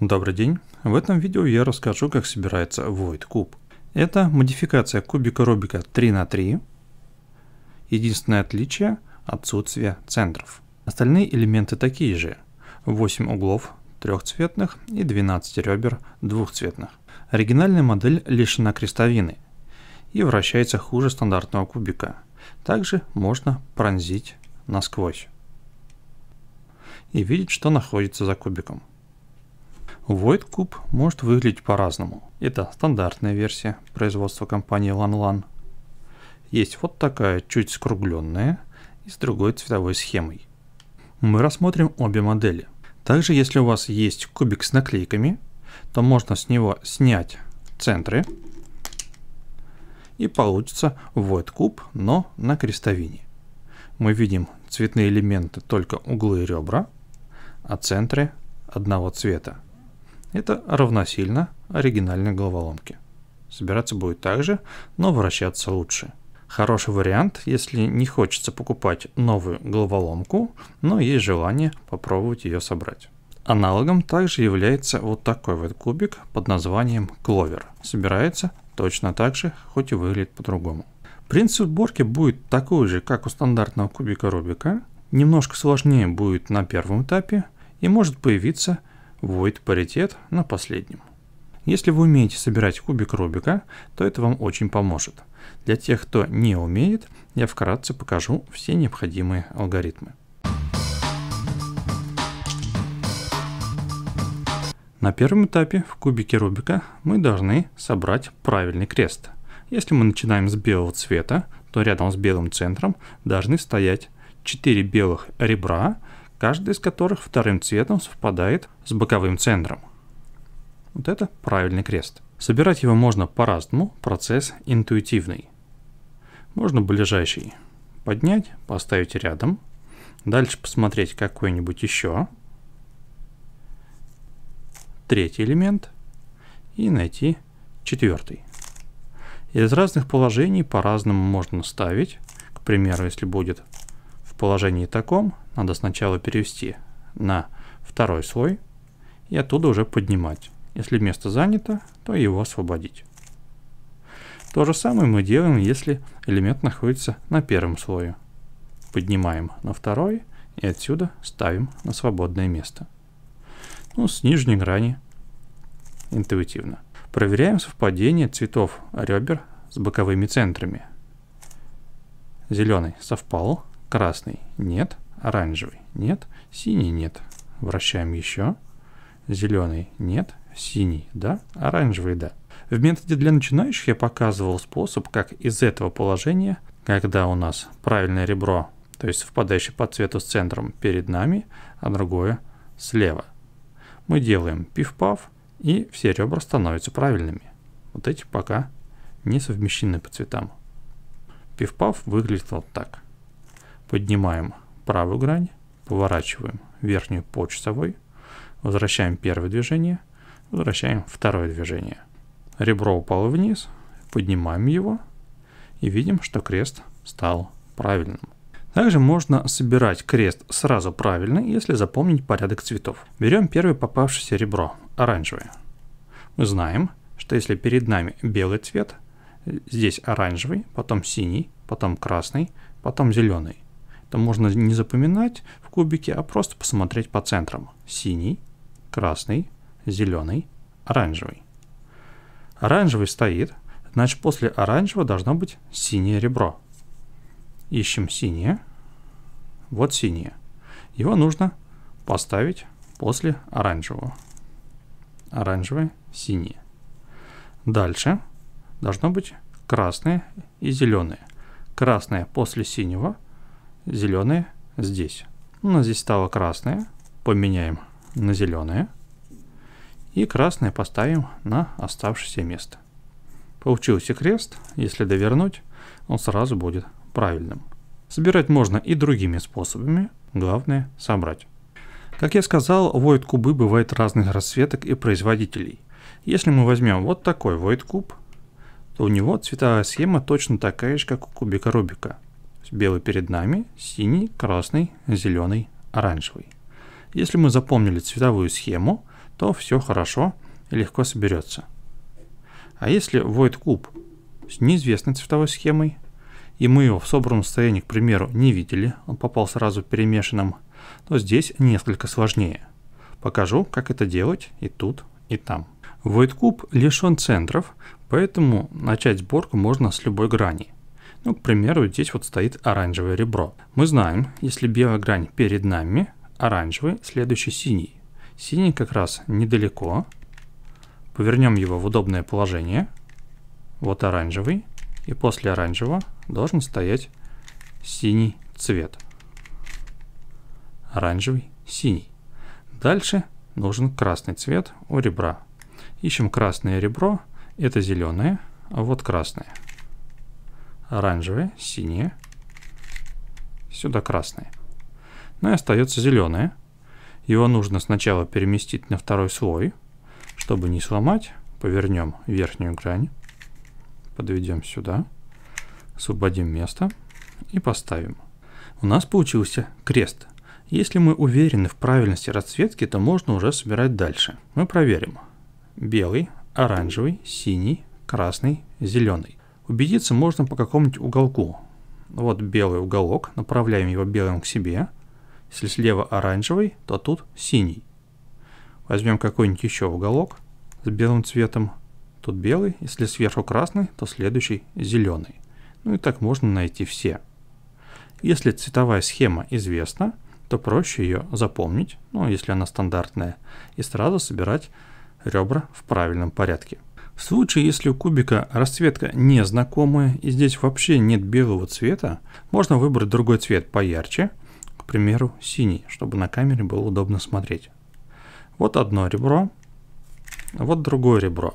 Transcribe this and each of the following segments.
Добрый день! В этом видео я расскажу, как собирается Void Cube. Это модификация кубика Рубика 3 на 3 Единственное отличие – отсутствие центров. Остальные элементы такие же. 8 углов трехцветных и 12 ребер двухцветных. Оригинальная модель лишена крестовины и вращается хуже стандартного кубика. Также можно пронзить насквозь и видеть, что находится за кубиком. Void Cube может выглядеть по-разному. Это стандартная версия производства компании LanLan. Есть вот такая, чуть скругленная, и с другой цветовой схемой. Мы рассмотрим обе модели. Также, если у вас есть кубик с наклейками, то можно с него снять центры, и получится Void Cube, но на крестовине. Мы видим цветные элементы только углы и ребра, а центры одного цвета. Это равносильно оригинальной головоломке. Собираться будет так же, но вращаться лучше. Хороший вариант, если не хочется покупать новую головоломку, но есть желание попробовать ее собрать. Аналогом также является вот такой вот кубик под названием Clover. Собирается точно так же, хоть и выглядит по-другому. Принцип сборки будет такой же, как у стандартного кубика Рубика. Немножко сложнее будет на первом этапе и может появиться Void паритет на последнем. Если вы умеете собирать кубик Рубика, то это вам очень поможет. Для тех, кто не умеет, я вкратце покажу все необходимые алгоритмы. На первом этапе в кубике Рубика мы должны собрать правильный крест. Если мы начинаем с белого цвета, то рядом с белым центром должны стоять 4 белых ребра каждый из которых вторым цветом совпадает с боковым центром. Вот это правильный крест. Собирать его можно по-разному, процесс интуитивный. Можно ближайший поднять, поставить рядом, дальше посмотреть какой-нибудь еще, третий элемент и найти четвертый. Из разных положений по-разному можно ставить. К примеру, если будет в положении таком, надо сначала перевести на второй слой и оттуда уже поднимать. Если место занято, то его освободить. То же самое мы делаем, если элемент находится на первом слое. Поднимаем на второй и отсюда ставим на свободное место. Ну, с нижней грани интуитивно. Проверяем совпадение цветов ребер с боковыми центрами. Зеленый совпал, красный нет – Оранжевый нет, синий нет. Вращаем еще. Зеленый нет, синий да, оранжевый да. В методе для начинающих я показывал способ, как из этого положения, когда у нас правильное ребро, то есть впадающее по цвету с центром перед нами, а другое слева. Мы делаем пиф-паф, и все ребра становятся правильными. Вот эти пока не совмещены по цветам. Пиф-паф выглядит вот так. Поднимаем правую грань, поворачиваем верхнюю по часовой, возвращаем первое движение, возвращаем второе движение. Ребро упало вниз, поднимаем его и видим, что крест стал правильным. Также можно собирать крест сразу правильно, если запомнить порядок цветов. Берем первое попавшееся ребро, оранжевое. Мы знаем, что если перед нами белый цвет, здесь оранжевый, потом синий, потом красный, потом зеленый. Там можно не запоминать в кубике, а просто посмотреть по центрам. Синий, красный, зеленый, оранжевый. Оранжевый стоит, значит после оранжевого должно быть синее ребро. Ищем синее. Вот синее. Его нужно поставить после оранжевого. Оранжевое, синее. Дальше должно быть красное и зеленое. Красное после синего – зеленые здесь. У нас здесь стало красное, поменяем на зеленое. И красное поставим на оставшееся место. Получился крест, если довернуть, он сразу будет правильным. Собирать можно и другими способами, главное собрать. Как я сказал, void кубы бывают разных расцветок и производителей. Если мы возьмем вот такой void куб, то у него цветовая схема точно такая же, как у кубика Рубика – Белый перед нами, синий, красный, зеленый, оранжевый. Если мы запомнили цветовую схему, то все хорошо и легко соберется. А если void куб с неизвестной цветовой схемой, и мы его в собранном состоянии, к примеру, не видели, он попал сразу перемешанным, то здесь несколько сложнее. Покажу, как это делать и тут, и там. Void куб лишен центров, поэтому начать сборку можно с любой грани. Ну, к примеру, здесь вот стоит оранжевое ребро. Мы знаем, если белая грань перед нами, оранжевый, следующий синий. Синий как раз недалеко. Повернем его в удобное положение. Вот оранжевый. И после оранжевого должен стоять синий цвет. Оранжевый, синий. Дальше нужен красный цвет у ребра. Ищем красное ребро. Это зеленое, а вот красное оранжевые, синие, сюда красные. Ну и остается зеленое. Его нужно сначала переместить на второй слой, чтобы не сломать. Повернем верхнюю грань, подведем сюда, освободим место и поставим. У нас получился крест. Если мы уверены в правильности расцветки, то можно уже собирать дальше. Мы проверим. Белый, оранжевый, синий, красный, зеленый. Убедиться можно по какому-нибудь уголку. Вот белый уголок, направляем его белым к себе. Если слева оранжевый, то тут синий. Возьмем какой-нибудь еще уголок с белым цветом. Тут белый, если сверху красный, то следующий зеленый. Ну и так можно найти все. Если цветовая схема известна, то проще ее запомнить, ну если она стандартная, и сразу собирать ребра в правильном порядке. В случае, если у кубика расцветка незнакомая и здесь вообще нет белого цвета, можно выбрать другой цвет поярче, к примеру, синий, чтобы на камере было удобно смотреть. Вот одно ребро, вот другое ребро.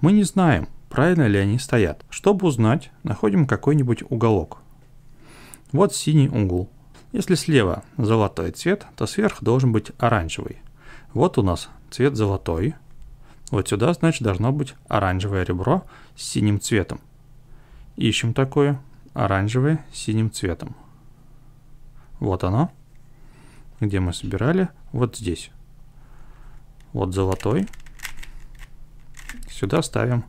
Мы не знаем, правильно ли они стоят. Чтобы узнать, находим какой-нибудь уголок. Вот синий угол. Если слева золотой цвет, то сверх должен быть оранжевый. Вот у нас цвет золотой – вот сюда, значит, должно быть оранжевое ребро с синим цветом. Ищем такое, оранжевое с синим цветом. Вот оно, где мы собирали, вот здесь. Вот золотой. Сюда ставим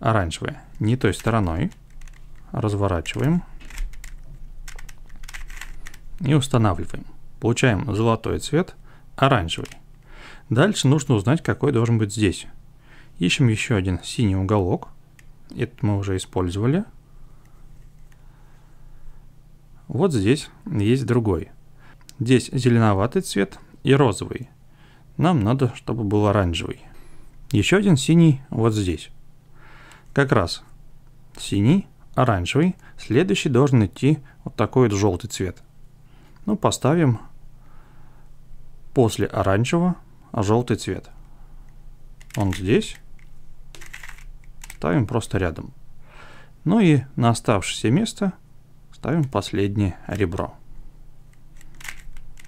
оранжевое, не той стороной. Разворачиваем и устанавливаем. Получаем золотой цвет, оранжевый. Дальше нужно узнать, какой должен быть здесь. Ищем еще один синий уголок. Это мы уже использовали. Вот здесь есть другой. Здесь зеленоватый цвет и розовый. Нам надо, чтобы был оранжевый. Еще один синий вот здесь. Как раз синий, оранжевый. Следующий должен идти вот такой вот желтый цвет. Ну, поставим после оранжевого а желтый цвет. Он здесь. Ставим просто рядом. Ну и на оставшееся место ставим последнее ребро.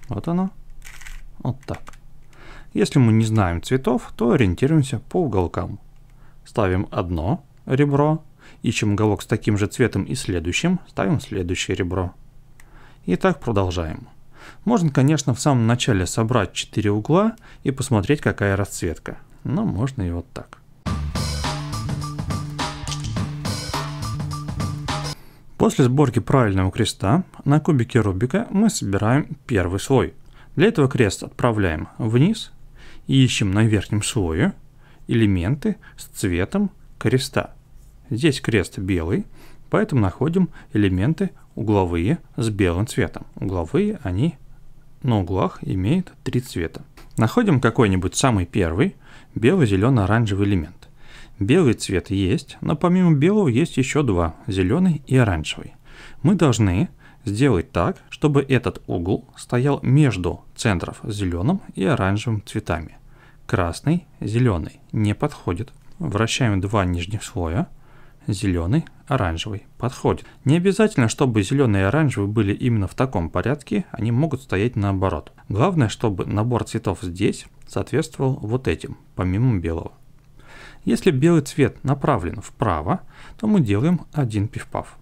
Вот оно. Вот так. Если мы не знаем цветов, то ориентируемся по уголкам. Ставим одно ребро, ищем уголок с таким же цветом и следующим, ставим следующее ребро. И так продолжаем. Можно, конечно, в самом начале собрать 4 угла и посмотреть, какая расцветка. Но можно и вот так. После сборки правильного креста на кубике Рубика мы собираем первый слой. Для этого крест отправляем вниз и ищем на верхнем слое элементы с цветом креста. Здесь крест белый, поэтому находим элементы угловые с белым цветом. Угловые, они на углах имеют три цвета. Находим какой-нибудь самый первый, бело-зелено-оранжевый элемент. Белый цвет есть, но помимо белого есть еще два, зеленый и оранжевый. Мы должны сделать так, чтобы этот угол стоял между центров зеленым и оранжевым цветами. Красный, зеленый не подходит. Вращаем два нижних слоя, зеленый, оранжевый подходит. Не обязательно, чтобы зеленый и оранжевый были именно в таком порядке, они могут стоять наоборот. Главное, чтобы набор цветов здесь соответствовал вот этим, помимо белого. Если белый цвет направлен вправо, то мы делаем один пивпав.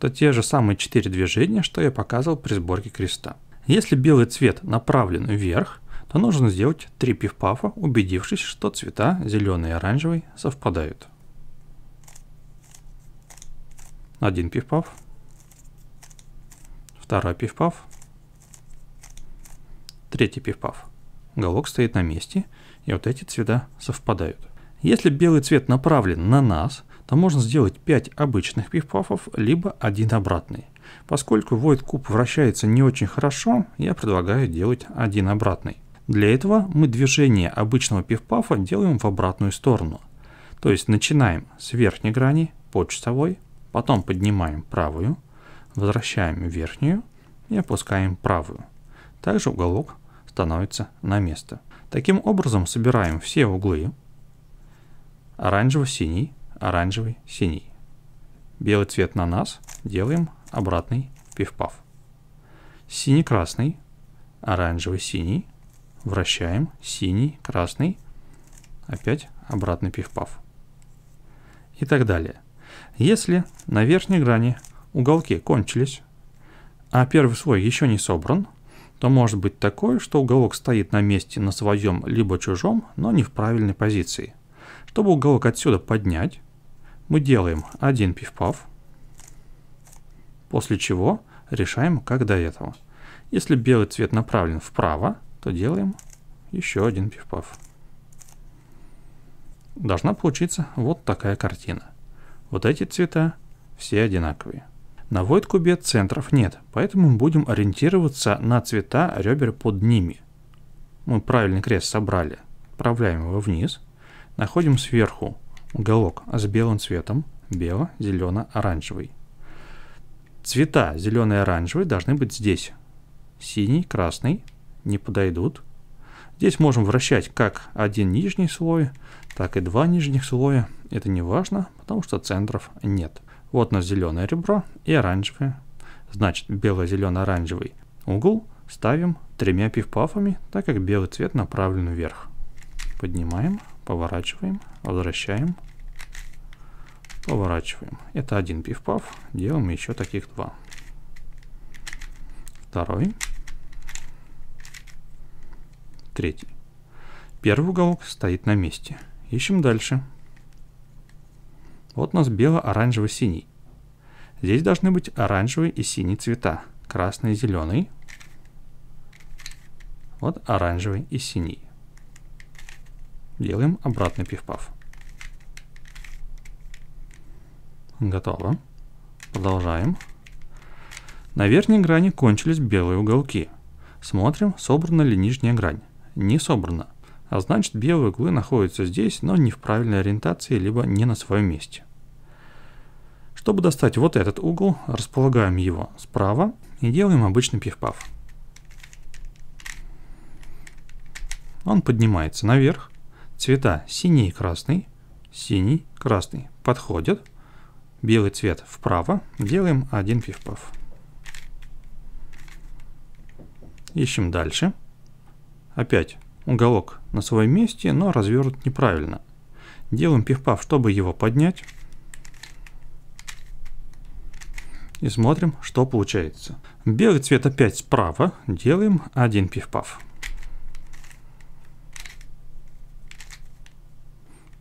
То те же самые четыре движения, что я показывал при сборке креста. Если белый цвет направлен вверх, то а нужно сделать три пивпафа, убедившись, что цвета зеленый и оранжевый совпадают. Один пивпаф, второй пивпаф, третий пивпаф. паф Уголок стоит на месте, и вот эти цвета совпадают. Если белый цвет направлен на нас, то можно сделать 5 обычных пивпафов либо один обратный. Поскольку void куб вращается не очень хорошо, я предлагаю делать один обратный. Для этого мы движение обычного пивпафа делаем в обратную сторону. То есть начинаем с верхней грани по часовой, потом поднимаем правую, возвращаем верхнюю и опускаем правую. Также уголок становится на место. Таким образом собираем все углы. Оранжево-синий, оранжевый-синий. Белый цвет на нас делаем обратный пиф-паф. Синий-красный, оранжевый-синий, Вращаем. Синий, красный. Опять обратный пиф-паф. И так далее. Если на верхней грани уголки кончились, а первый слой еще не собран, то может быть такое, что уголок стоит на месте на своем либо чужом, но не в правильной позиции. Чтобы уголок отсюда поднять, мы делаем один пиф-паф, после чего решаем, как до этого. Если белый цвет направлен вправо, то делаем еще один пиф-паф. Должна получиться вот такая картина. Вот эти цвета все одинаковые. На void кубе центров нет, поэтому мы будем ориентироваться на цвета ребер под ними. Мы правильный крест собрали, отправляем его вниз, находим сверху уголок с белым цветом, бело, зелено, оранжевый. Цвета зеленый и оранжевый должны быть здесь. Синий, красный, не подойдут. Здесь можем вращать как один нижний слой, так и два нижних слоя. Это не важно, потому что центров нет. Вот у нас зеленое ребро и оранжевое. Значит, бело-зелено-оранжевый угол ставим тремя пифпафами, так как белый цвет направлен вверх. Поднимаем, поворачиваем, возвращаем, поворачиваем. Это один пифпаф, делаем еще таких два. Второй третий. Первый уголок стоит на месте. Ищем дальше. Вот у нас бело-оранжево-синий. Здесь должны быть оранжевые и синие цвета. Красный и зеленый. Вот оранжевый и синий. Делаем обратный пивпав Готово. Продолжаем. На верхней грани кончились белые уголки. Смотрим, собрана ли нижняя грань не собрано, а значит белые углы находятся здесь, но не в правильной ориентации, либо не на своем месте. Чтобы достать вот этот угол, располагаем его справа и делаем обычный пиф-паф. Он поднимается наверх, цвета синий и красный, синий, красный подходят, белый цвет вправо, делаем один пиф-паф. Ищем дальше. Опять уголок на своем месте, но развернут неправильно. Делаем пиф чтобы его поднять. И смотрим, что получается. Белый цвет опять справа. Делаем один пивпав.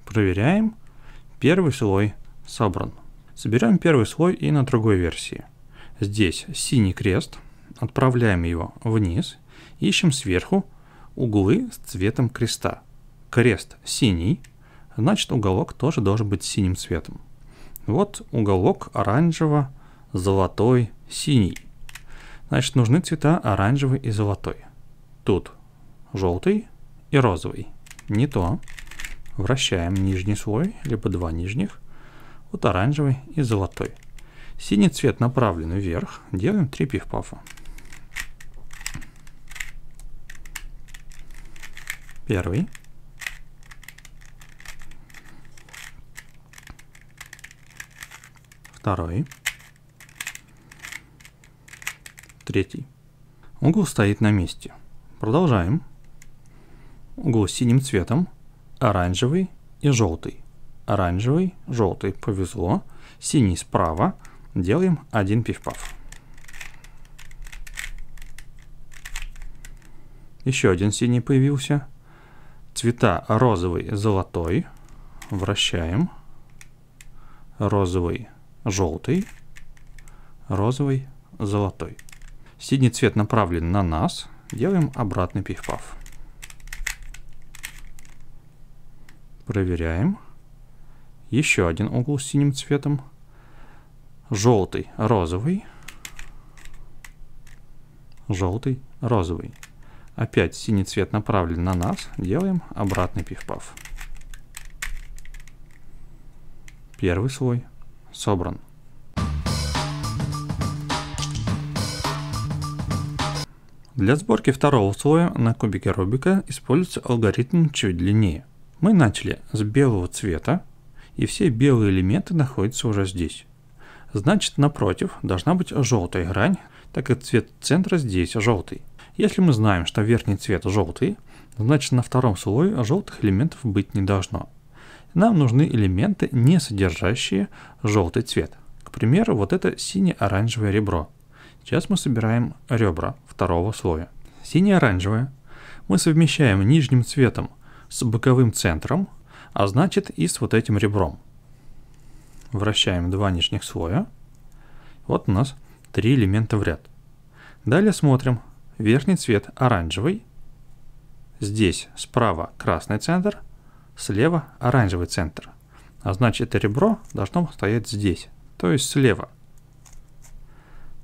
Проверяем. Первый слой собран. Соберем первый слой и на другой версии. Здесь синий крест. Отправляем его вниз. Ищем сверху углы с цветом креста. Крест синий, значит уголок тоже должен быть синим цветом. Вот уголок оранжево, золотой, синий. Значит, нужны цвета оранжевый и золотой. Тут желтый и розовый. Не то. Вращаем нижний слой, либо два нижних. Вот оранжевый и золотой. Синий цвет направлен вверх. Делаем три пифпафа. Первый. Второй. Третий. Угол стоит на месте. Продолжаем. Угол синим цветом, оранжевый и желтый. Оранжевый, желтый, повезло. Синий справа. Делаем один пиф-паф. Еще один синий появился. Цвета розовый, золотой. Вращаем. Розовый, желтый. Розовый, золотой. Синий цвет направлен на нас. Делаем обратный пиф-паф. Проверяем. Еще один угол с синим цветом. Желтый, розовый. Желтый, розовый. Опять синий цвет направлен на нас. Делаем обратный пиф-паф. Первый слой собран. Для сборки второго слоя на кубике Рубика используется алгоритм чуть длиннее. Мы начали с белого цвета, и все белые элементы находятся уже здесь. Значит, напротив должна быть желтая грань, так как цвет центра здесь желтый. Если мы знаем, что верхний цвет желтый, значит на втором слое желтых элементов быть не должно. Нам нужны элементы, не содержащие желтый цвет. К примеру, вот это сине-оранжевое ребро. Сейчас мы собираем ребра второго слоя. Сине-оранжевое мы совмещаем нижним цветом с боковым центром, а значит и с вот этим ребром. Вращаем два нижних слоя. Вот у нас три элемента в ряд. Далее смотрим, верхний цвет оранжевый, здесь справа красный центр, слева оранжевый центр. А значит это ребро должно стоять здесь, то есть слева.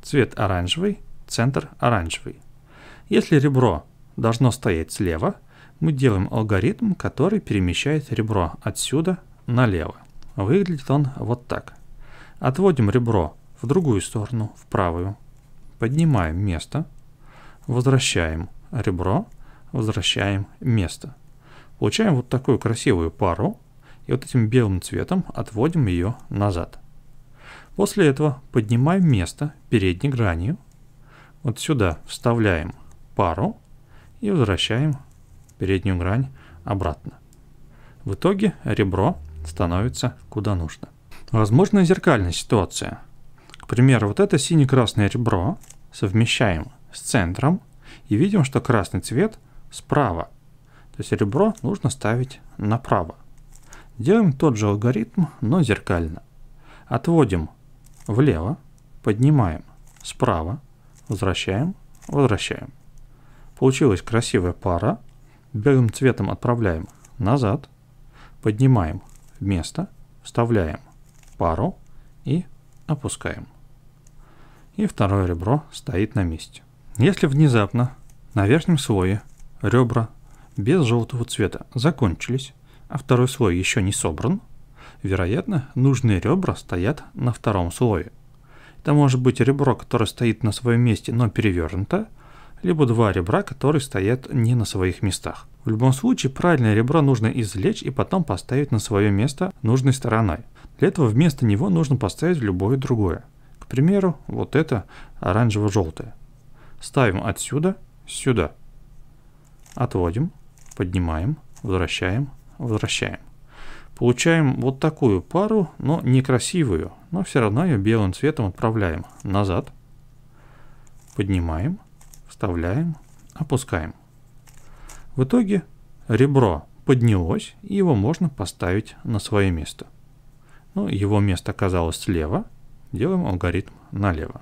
Цвет оранжевый, центр оранжевый. Если ребро должно стоять слева, мы делаем алгоритм, который перемещает ребро отсюда налево. Выглядит он вот так. Отводим ребро в другую сторону, в правую. Поднимаем место возвращаем ребро, возвращаем место. Получаем вот такую красивую пару, и вот этим белым цветом отводим ее назад. После этого поднимаем место передней гранью, вот сюда вставляем пару и возвращаем переднюю грань обратно. В итоге ребро становится куда нужно. Возможна зеркальная ситуация. К примеру, вот это сине-красное ребро совмещаем с центром и видим, что красный цвет справа. То есть ребро нужно ставить направо. Делаем тот же алгоритм, но зеркально. Отводим влево, поднимаем справа, возвращаем, возвращаем. Получилась красивая пара. Белым цветом отправляем назад, поднимаем место, вставляем пару и опускаем. И второе ребро стоит на месте. Если внезапно на верхнем слое ребра без желтого цвета закончились, а второй слой еще не собран, вероятно, нужные ребра стоят на втором слое. Это может быть ребро, которое стоит на своем месте, но перевернуто, либо два ребра, которые стоят не на своих местах. В любом случае, правильное ребро нужно извлечь и потом поставить на свое место нужной стороной. Для этого вместо него нужно поставить любое другое. К примеру, вот это оранжево-желтое. Ставим отсюда сюда. Отводим, поднимаем, возвращаем, возвращаем. Получаем вот такую пару, но некрасивую, но все равно ее белым цветом отправляем назад. Поднимаем, вставляем, опускаем. В итоге ребро поднялось, и его можно поставить на свое место. но ну, его место оказалось слева, делаем алгоритм налево.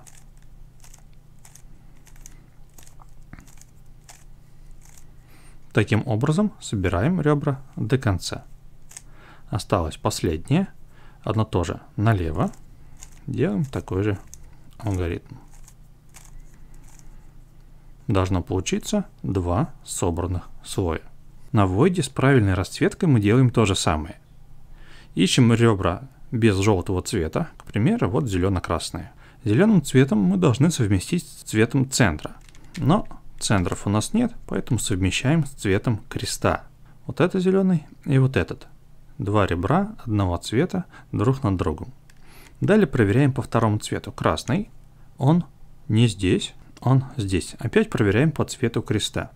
Таким образом собираем ребра до конца. Осталось последнее, одно тоже налево. Делаем такой же алгоритм. Должно получиться два собранных слоя. На войде с правильной расцветкой мы делаем то же самое. Ищем ребра без желтого цвета, к примеру, вот зелено-красные. Зеленым цветом мы должны совместить с цветом центра, но Центров у нас нет, поэтому совмещаем с цветом креста. Вот это зеленый и вот этот. Два ребра одного цвета друг над другом. Далее проверяем по второму цвету. Красный, он не здесь, он здесь. Опять проверяем по цвету креста.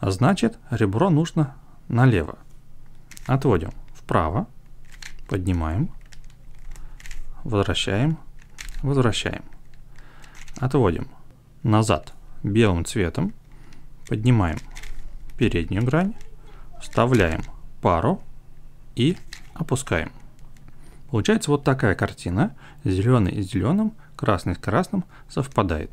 А значит, ребро нужно налево. Отводим вправо, поднимаем, возвращаем, возвращаем. Отводим назад, белым цветом, поднимаем переднюю грань, вставляем пару и опускаем. Получается вот такая картина. Зеленый с зеленым, красный с красным совпадает.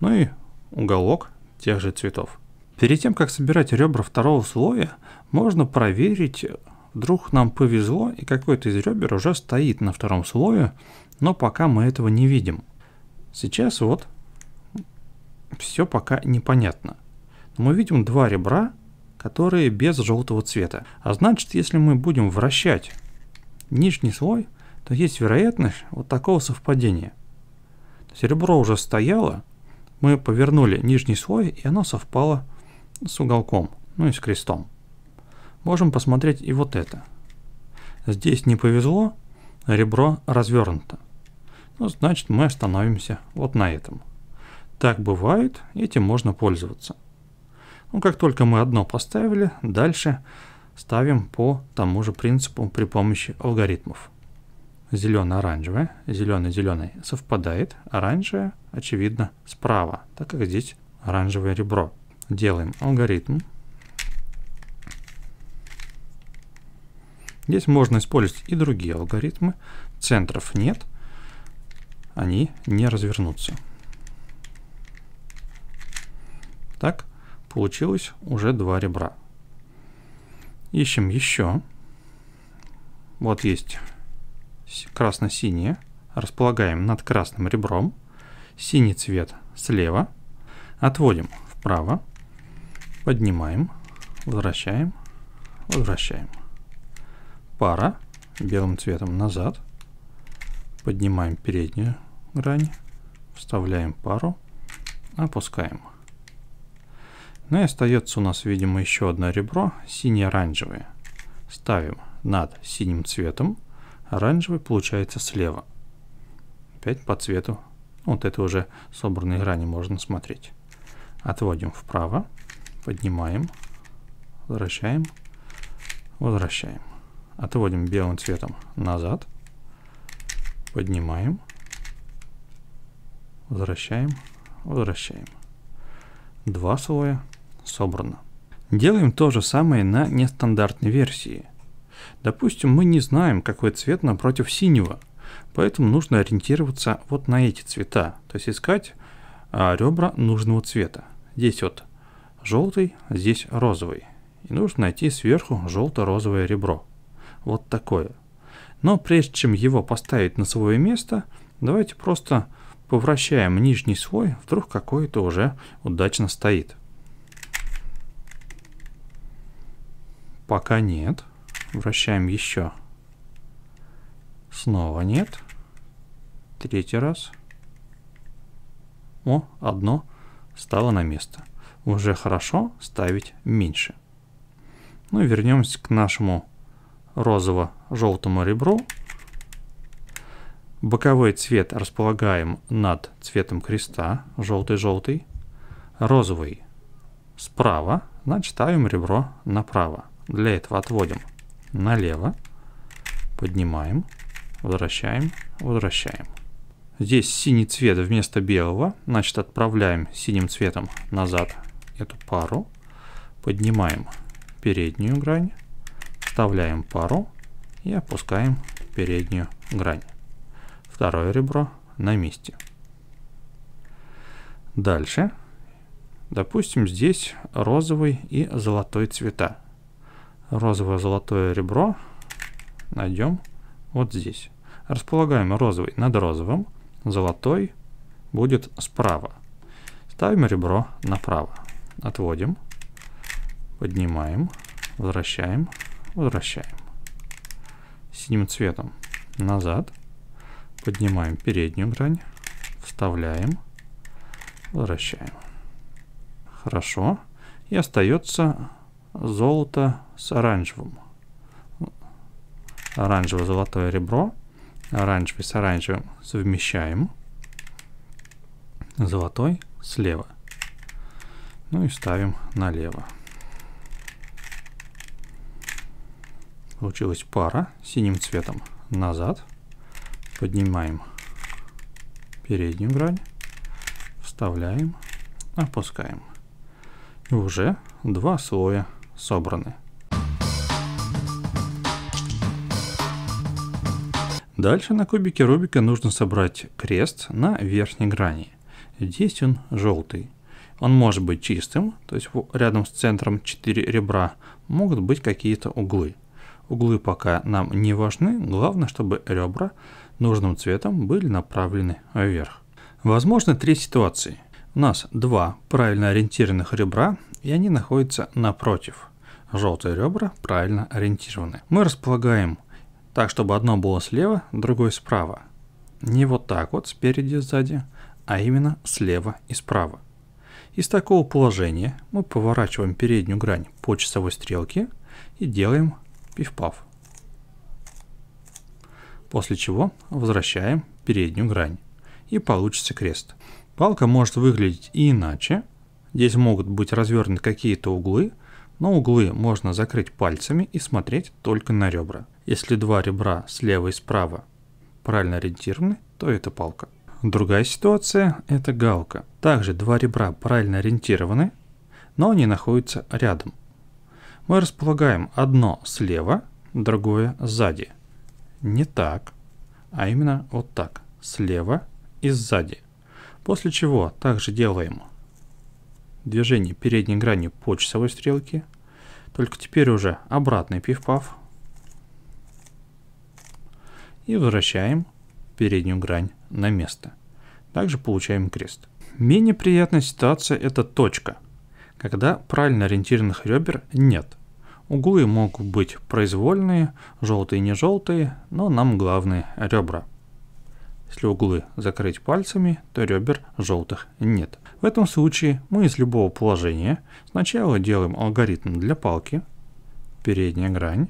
Ну и уголок тех же цветов. Перед тем, как собирать ребра второго слоя, можно проверить, вдруг нам повезло и какой-то из ребер уже стоит на втором слое, но пока мы этого не видим. Сейчас вот все пока непонятно. Но мы видим два ребра, которые без желтого цвета. А значит, если мы будем вращать нижний слой, то есть вероятность вот такого совпадения. То есть ребро уже стояло, мы повернули нижний слой, и оно совпало с уголком, ну и с крестом. Можем посмотреть и вот это. Здесь не повезло, ребро развернуто. Ну, значит, мы остановимся вот на этом. Так бывает, этим можно пользоваться. Ну, как только мы одно поставили, дальше ставим по тому же принципу при помощи алгоритмов. Зеленое-оранжевое, зеленый-зеленый совпадает, оранжевое, очевидно, справа, так как здесь оранжевое ребро. Делаем алгоритм. Здесь можно использовать и другие алгоритмы. Центров нет, они не развернутся. Так, получилось уже два ребра. Ищем еще. Вот есть красно-синие. Располагаем над красным ребром. Синий цвет слева. Отводим вправо. Поднимаем. Возвращаем. Возвращаем. Пара белым цветом назад. Поднимаем переднюю грань. Вставляем пару. Опускаем. Ну и остается у нас, видимо, еще одно ребро, сине-оранжевое. Ставим над синим цветом, оранжевый получается слева. Опять по цвету. Вот это уже собранные грани можно смотреть. Отводим вправо, поднимаем, возвращаем, возвращаем. Отводим белым цветом назад, поднимаем, возвращаем, возвращаем. Два слоя собрано. Делаем то же самое на нестандартной версии. Допустим, мы не знаем, какой цвет напротив синего, поэтому нужно ориентироваться вот на эти цвета, то есть искать а, ребра нужного цвета. Здесь вот желтый, здесь розовый. И нужно найти сверху желто-розовое ребро. Вот такое. Но прежде чем его поставить на свое место, давайте просто повращаем нижний слой, вдруг какой-то уже удачно стоит. Пока нет. Вращаем еще. Снова нет. Третий раз. О, одно стало на место. Уже хорошо ставить меньше. Ну и вернемся к нашему розово-желтому ребру. Боковой цвет располагаем над цветом креста, желтый-желтый. Розовый справа, значит ставим ребро направо. Для этого отводим налево, поднимаем, возвращаем, возвращаем. Здесь синий цвет вместо белого, значит отправляем синим цветом назад эту пару, поднимаем переднюю грань, вставляем пару и опускаем переднюю грань. Второе ребро на месте. Дальше, допустим, здесь розовый и золотой цвета розовое золотое ребро найдем вот здесь. Располагаем розовый над розовым, золотой будет справа. Ставим ребро направо. Отводим, поднимаем, возвращаем, возвращаем. Синим цветом назад. Поднимаем переднюю грань, вставляем, возвращаем. Хорошо. И остается золото с оранжевым. Оранжево-золотое ребро. Оранжевый с оранжевым совмещаем. Золотой слева. Ну и ставим налево. Получилась пара синим цветом назад. Поднимаем переднюю грань. Вставляем. Опускаем. И уже два слоя собраны. Дальше на кубике Рубика нужно собрать крест на верхней грани. Здесь он желтый. Он может быть чистым, то есть рядом с центром 4 ребра могут быть какие-то углы. Углы пока нам не важны, главное, чтобы ребра нужным цветом были направлены вверх. Возможно три ситуации. У нас два правильно ориентированных ребра, и они находятся напротив. Желтые ребра правильно ориентированы. Мы располагаем так, чтобы одно было слева, другое справа. Не вот так вот, спереди и сзади, а именно слева и справа. Из такого положения мы поворачиваем переднюю грань по часовой стрелке и делаем пиф-паф. После чего возвращаем переднюю грань и получится крест. Палка может выглядеть и иначе. Здесь могут быть развернуты какие-то углы, но углы можно закрыть пальцами и смотреть только на ребра. Если два ребра слева и справа правильно ориентированы, то это палка. Другая ситуация – это галка. Также два ребра правильно ориентированы, но они находятся рядом. Мы располагаем одно слева, другое сзади. Не так, а именно вот так. Слева и сзади. После чего также делаем движение передней грани по часовой стрелке. Только теперь уже обратный пиф-паф. И возвращаем переднюю грань на место. Также получаем крест. Менее приятная ситуация это точка, когда правильно ориентированных ребер нет. Углы могут быть произвольные, желтые не желтые, но нам главные ребра. Если углы закрыть пальцами, то ребер желтых нет. В этом случае мы из любого положения сначала делаем алгоритм для палки, передняя грань,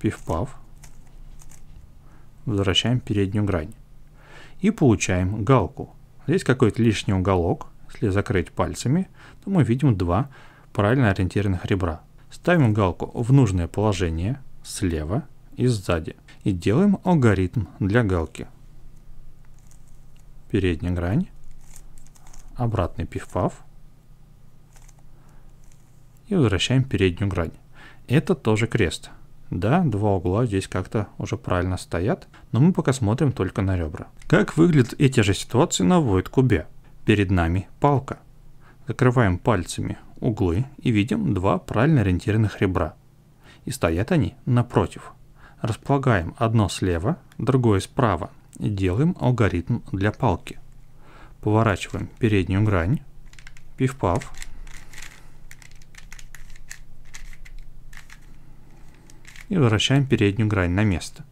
пиф-паф, возвращаем переднюю грань и получаем галку. Здесь какой-то лишний уголок, если закрыть пальцами, то мы видим два правильно ориентированных ребра. Ставим галку в нужное положение слева и сзади и делаем алгоритм для галки. Передняя грань, обратный пиф-паф и возвращаем переднюю грань. Это тоже крест. Да, два угла здесь как-то уже правильно стоят, но мы пока смотрим только на ребра. Как выглядят эти же ситуации на void кубе? Перед нами палка. Закрываем пальцами углы и видим два правильно ориентированных ребра. И стоят они напротив. Располагаем одно слева, другое справа и делаем алгоритм для палки. Поворачиваем переднюю грань, пиф-паф, и возвращаем переднюю грань на место.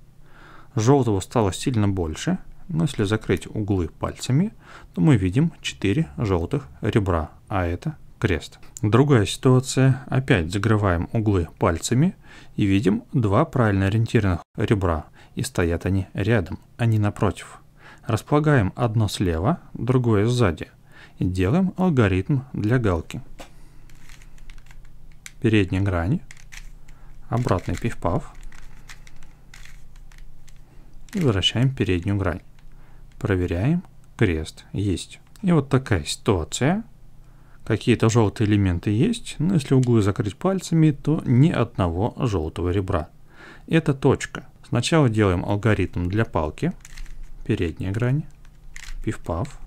Желтого стало сильно больше, но если закрыть углы пальцами, то мы видим 4 желтых ребра, а это крест. Другая ситуация. Опять закрываем углы пальцами и видим два правильно ориентированных ребра. И стоят они рядом, они а напротив. Располагаем одно слева, другое сзади. И делаем алгоритм для галки. Передняя грань, обратный пиф-паф. И возвращаем переднюю грань. Проверяем. Крест есть. И вот такая ситуация – Какие-то желтые элементы есть, но если углы закрыть пальцами, то ни одного желтого ребра. Это точка. Сначала делаем алгоритм для палки. Передняя грань. Пиф-паф.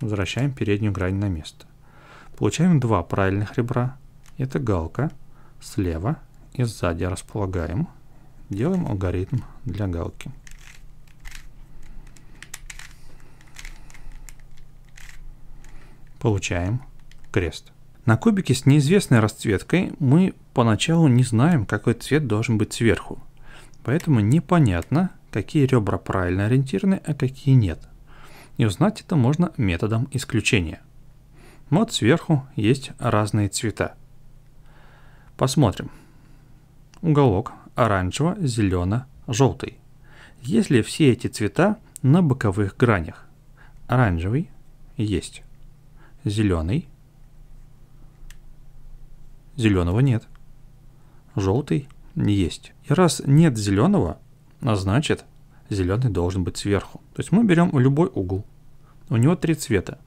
Возвращаем переднюю грань на место. Получаем два правильных ребра. Это галка. Слева и сзади располагаем. Делаем алгоритм для галки. Получаем крест. На кубике с неизвестной расцветкой мы поначалу не знаем, какой цвет должен быть сверху. Поэтому непонятно, какие ребра правильно ориентированы, а какие нет. И узнать это можно методом исключения. Вот сверху есть разные цвета. Посмотрим. Уголок оранжево, зелено, желтый. Есть ли все эти цвета на боковых гранях? Оранжевый есть. Зеленый. Зеленого нет. Желтый есть. И раз нет зеленого, значит зеленый должен быть сверху. То есть мы берем любой угол. У него три цвета.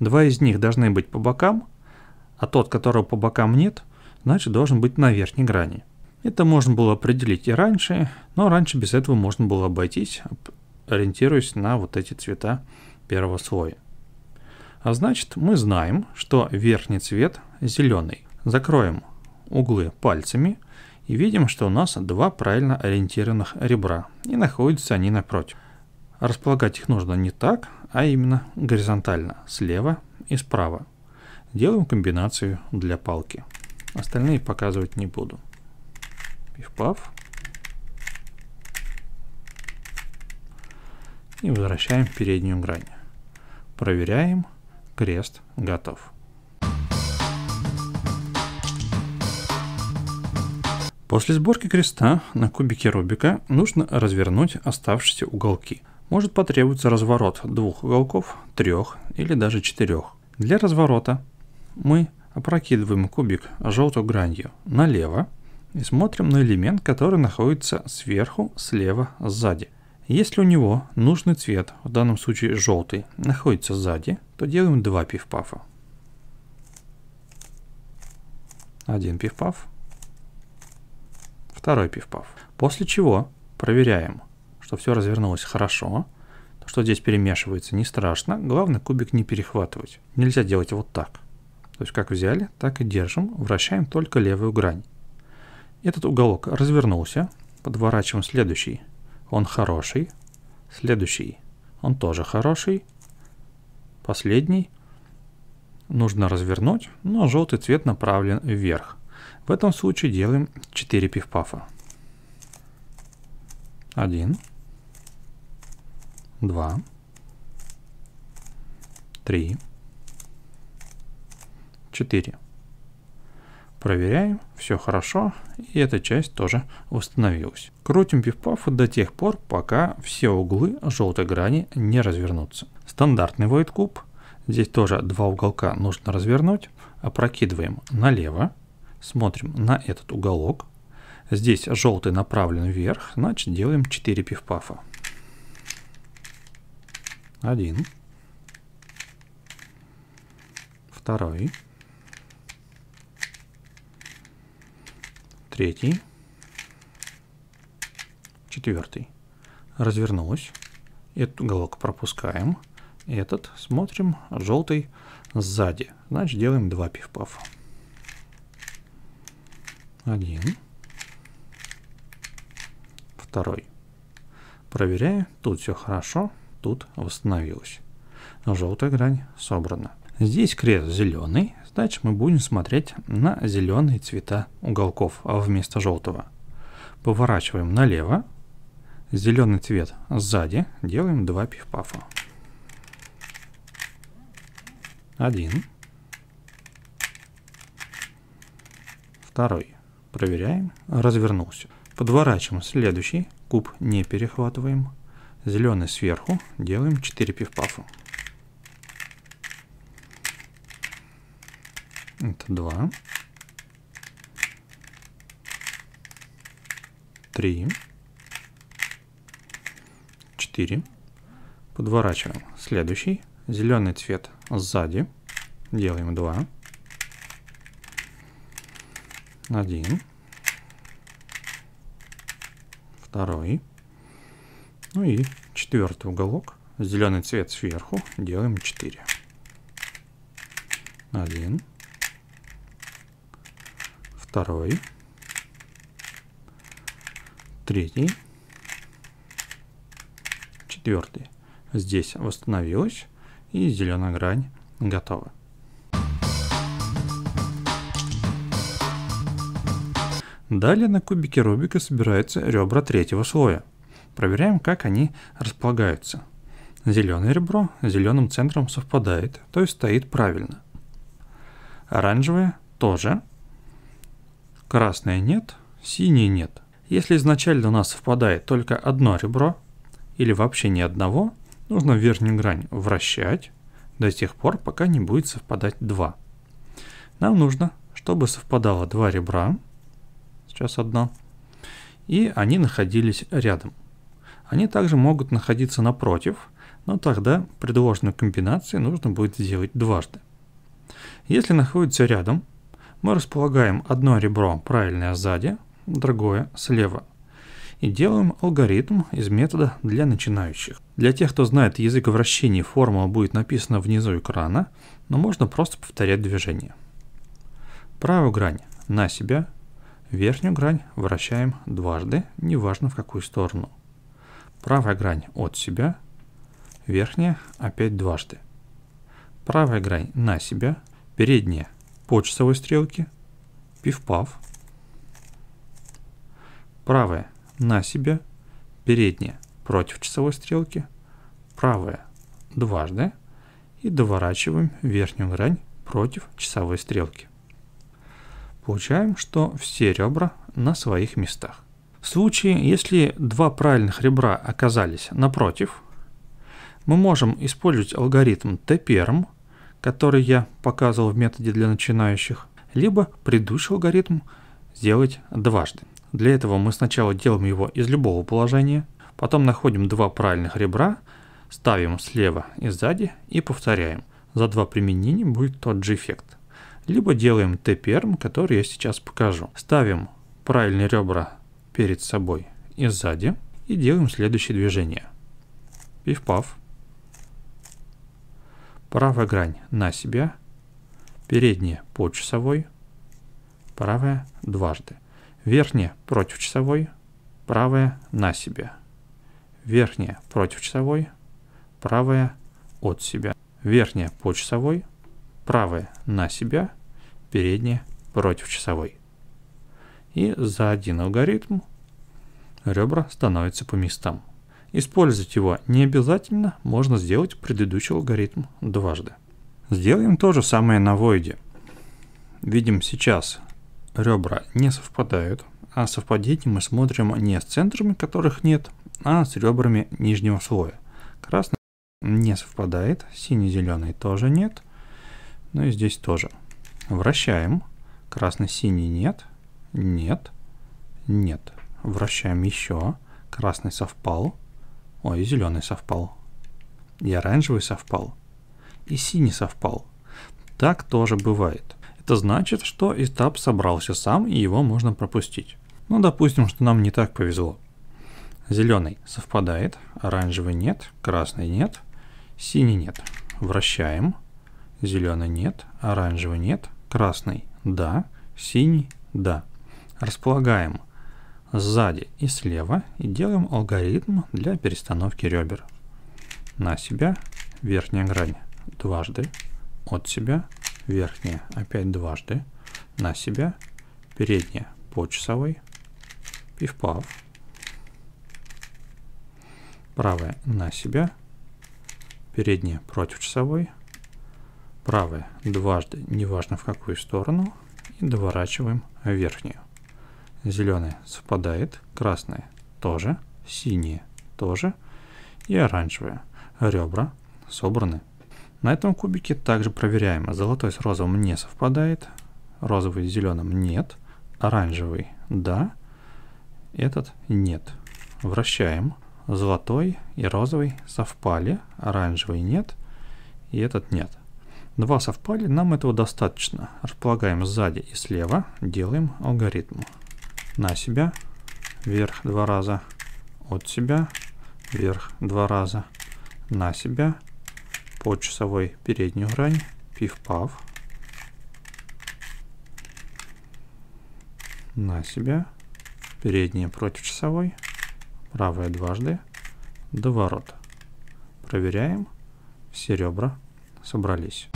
Два из них должны быть по бокам, а тот, которого по бокам нет, значит должен быть на верхней грани. Это можно было определить и раньше, но раньше без этого можно было обойтись, ориентируясь на вот эти цвета первого слоя. А значит, мы знаем, что верхний цвет зеленый. Закроем углы пальцами и видим, что у нас два правильно ориентированных ребра, и находятся они напротив. Располагать их нужно не так, а именно горизонтально, слева и справа. Делаем комбинацию для палки. Остальные показывать не буду. Пиф-паф. И возвращаем переднюю грань. Проверяем. Крест готов. После сборки креста на кубике Рубика нужно развернуть оставшиеся уголки. Может потребуется разворот двух уголков, трех или даже четырех. Для разворота мы опрокидываем кубик желтой гранью налево и смотрим на элемент, который находится сверху, слева, сзади. Если у него нужный цвет, в данном случае желтый, находится сзади, то делаем два пивпафа, Один пивпаф, второй пивпаф. После чего проверяем, что все развернулось хорошо, что здесь перемешивается не страшно, главное кубик не перехватывать. Нельзя делать вот так. То есть как взяли, так и держим, вращаем только левую грань. Этот уголок развернулся, подворачиваем следующий он хороший. Следующий. Он тоже хороший. Последний. Нужно развернуть, но желтый цвет направлен вверх. В этом случае делаем 4 пифпафа. 1, 2, 3, 4. Проверяем, все хорошо, и эта часть тоже восстановилась. Крутим пивпаф до тех пор, пока все углы желтой грани не развернутся. Стандартный void куб. Здесь тоже два уголка нужно развернуть. Опрокидываем налево. Смотрим на этот уголок. Здесь желтый направлен вверх, значит делаем 4 пивпафа. Один, второй. третий, четвертый. развернулось, Этот уголок пропускаем. Этот смотрим, желтый сзади. Значит, делаем два пиф-пафа. Один. Второй. Проверяю, тут все хорошо, тут восстановилось. Желтая грань собрана. Здесь крест зеленый, задач мы будем смотреть на зеленые цвета уголков а вместо желтого. Поворачиваем налево. Зеленый цвет сзади. Делаем 2 пифпафа. Один, Второй. Проверяем. Развернулся. Подворачиваем следующий. Куб не перехватываем. Зеленый сверху. Делаем 4 пифпафа. Это 2. 3. 4. Подворачиваем. Следующий. Зеленый цвет сзади. Делаем 2. 1. Второй. Ну и четвертый уголок. Зеленый цвет сверху. Делаем 4. 1 второй, третий, четвертый. Здесь восстановилось и зеленая грань готова. Далее на кубике Рубика собираются ребра третьего слоя. Проверяем, как они располагаются. Зеленое ребро с зеленым центром совпадает, то есть стоит правильно. Оранжевое тоже, Красное нет, синее нет. Если изначально у нас совпадает только одно ребро, или вообще ни одного, нужно верхнюю грань вращать до тех пор, пока не будет совпадать два. Нам нужно, чтобы совпадало два ребра, сейчас одно, и они находились рядом. Они также могут находиться напротив, но тогда предложенную комбинацию нужно будет сделать дважды. Если находятся рядом, мы располагаем одно ребро правильное сзади, другое слева. И делаем алгоритм из метода для начинающих. Для тех, кто знает язык вращений, формула будет написана внизу экрана, но можно просто повторять движение. Правую грань на себя, верхнюю грань вращаем дважды, неважно в какую сторону. Правая грань от себя, верхняя опять дважды. Правая грань на себя, передняя по часовой стрелке. Пиф-паф. Правая на себя. Передняя против часовой стрелки. Правая дважды. И доворачиваем верхнюю грань против часовой стрелки. Получаем, что все ребра на своих местах. В случае, если два правильных ребра оказались напротив, мы можем использовать алгоритм т перм который я показывал в методе для начинающих, либо предыдущий алгоритм сделать дважды. Для этого мы сначала делаем его из любого положения, потом находим два правильных ребра, ставим слева и сзади и повторяем. За два применения будет тот же эффект. Либо делаем Т-перм, который я сейчас покажу. Ставим правильные ребра перед собой и сзади и делаем следующее движение. Пиф-паф. Правая грань на себя, передняя по часовой, правая дважды. Верхняя против часовой, правая на себя. Верхняя против часовой, правая от себя. Верхняя по часовой, правая на себя, передняя против часовой. И за один алгоритм ребра становятся по местам. Использовать его не обязательно, можно сделать предыдущий алгоритм дважды. Сделаем то же самое на void. Видим сейчас ребра не совпадают, а совпадение мы смотрим не с центрами, которых нет, а с ребрами нижнего слоя. Красный не совпадает, синий-зеленый тоже нет, ну и здесь тоже. Вращаем, красный-синий нет, нет, нет. Вращаем еще, красный совпал, Ой, и зеленый совпал. И оранжевый совпал. И синий совпал. Так тоже бывает. Это значит, что этап собрался сам и его можно пропустить. Ну, допустим, что нам не так повезло. Зеленый совпадает, оранжевый нет, красный нет, синий нет. Вращаем. Зеленый нет, оранжевый нет, красный да, синий да. Располагаем сзади и слева и делаем алгоритм для перестановки ребер. На себя верхняя грань дважды, от себя верхняя опять дважды, на себя передняя по часовой, пиф-пав, правая на себя, передняя против часовой, правая дважды, неважно в какую сторону, и доворачиваем верхнюю. Зеленые совпадает, красные тоже, синие тоже и оранжевые. Ребра собраны. На этом кубике также проверяем. Золотой с розовым не совпадает, розовый с зеленым нет, оранжевый да, этот нет. Вращаем. Золотой и розовый совпали, оранжевый нет и этот нет. Два совпали, нам этого достаточно. Располагаем сзади и слева, делаем алгоритм на себя, вверх два раза от себя, вверх два раза на себя, по часовой переднюю грань, пиф-паф, на себя, передняя против часовой, правая дважды, до ворот. Проверяем, все ребра собрались.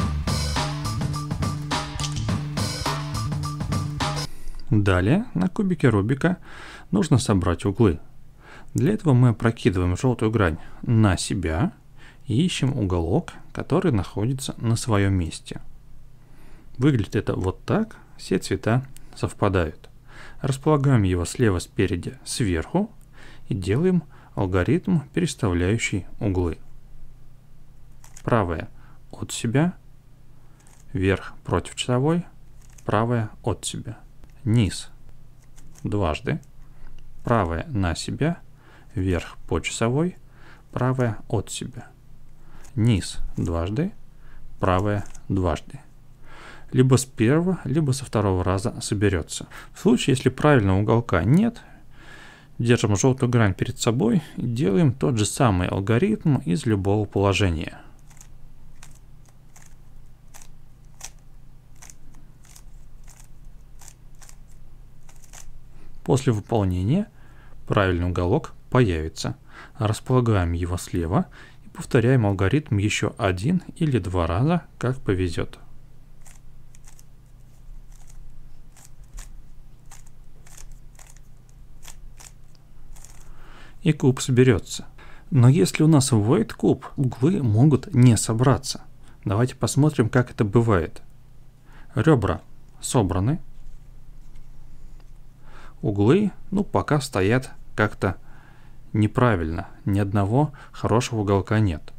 Далее на кубике Рубика нужно собрать углы. Для этого мы опрокидываем желтую грань на себя и ищем уголок, который находится на своем месте. Выглядит это вот так, все цвета совпадают. Располагаем его слева спереди сверху и делаем алгоритм, переставляющий углы. Правая от себя, вверх против часовой, правая от себя низ дважды, правая на себя, вверх по часовой, правая от себя. Низ дважды, правая дважды. Либо с первого, либо со второго раза соберется. В случае, если правильного уголка нет, держим желтую грань перед собой и делаем тот же самый алгоритм из любого положения. После выполнения правильный уголок появится. Располагаем его слева и повторяем алгоритм еще один или два раза, как повезет. И куб соберется. Но если у нас void куб, углы могут не собраться. Давайте посмотрим, как это бывает. Ребра собраны, углы, ну, пока стоят как-то неправильно. Ни одного хорошего уголка нет.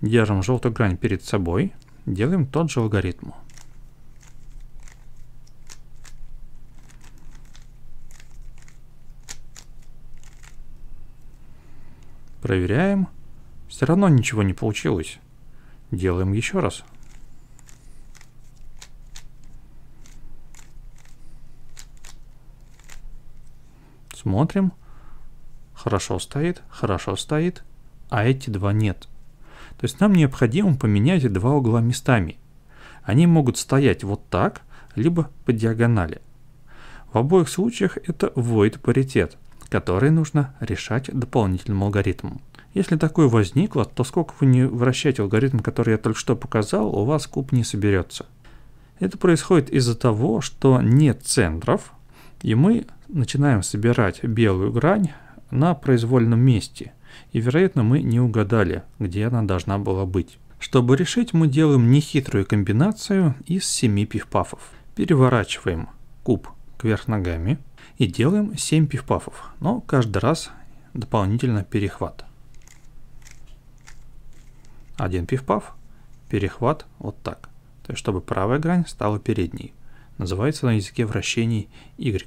Держим желтую грань перед собой. Делаем тот же алгоритм. Проверяем. Все равно ничего не получилось. Делаем еще раз. Смотрим. Хорошо стоит, хорошо стоит, а эти два нет. То есть нам необходимо поменять два угла местами. Они могут стоять вот так, либо по диагонали. В обоих случаях это void паритет, который нужно решать дополнительным алгоритмом. Если такое возникло, то сколько вы не вращаете алгоритм, который я только что показал, у вас куб не соберется. Это происходит из-за того, что нет центров, и мы начинаем собирать белую грань на произвольном месте. И, вероятно, мы не угадали, где она должна была быть. Чтобы решить, мы делаем нехитрую комбинацию из 7 пифпафов. Переворачиваем куб кверх ногами и делаем 7 пифпафов, но каждый раз дополнительно перехват. Один пифпаф, перехват вот так. То есть, чтобы правая грань стала передней. Называется на языке вращений Y.